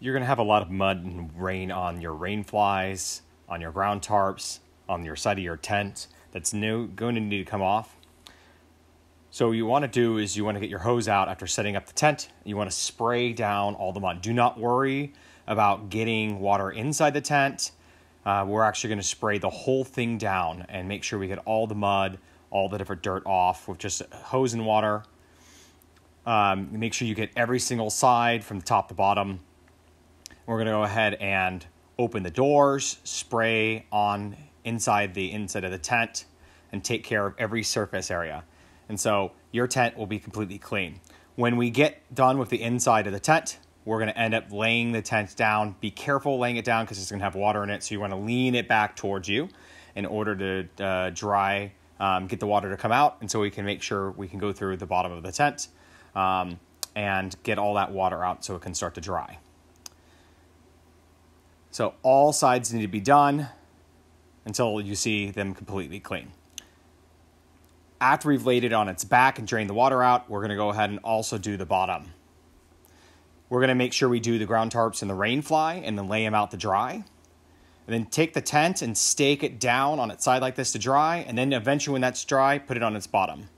you're going to have a lot of mud and rain on your rain flies, on your ground tarps, on your side of your tent that's new, going to need to come off. So what you want to do is you want to get your hose out after setting up the tent. You want to spray down all the mud. Do not worry about getting water inside the tent. Uh, we're actually going to spray the whole thing down and make sure we get all the mud, all the different dirt off with just hose and water. Um, make sure you get every single side from the top to bottom. We're going to go ahead and open the doors, spray on inside the inside of the tent, and take care of every surface area. And so your tent will be completely clean. When we get done with the inside of the tent, we're going to end up laying the tent down. Be careful laying it down because it's going to have water in it. So you want to lean it back towards you in order to uh, dry, um, get the water to come out. And so we can make sure we can go through the bottom of the tent um, and get all that water out so it can start to dry. So all sides need to be done until you see them completely clean. After we've laid it on its back and drained the water out, we're going to go ahead and also do the bottom. We're going to make sure we do the ground tarps and the rain fly and then lay them out to dry. And then take the tent and stake it down on its side like this to dry. And then eventually when that's dry, put it on its bottom.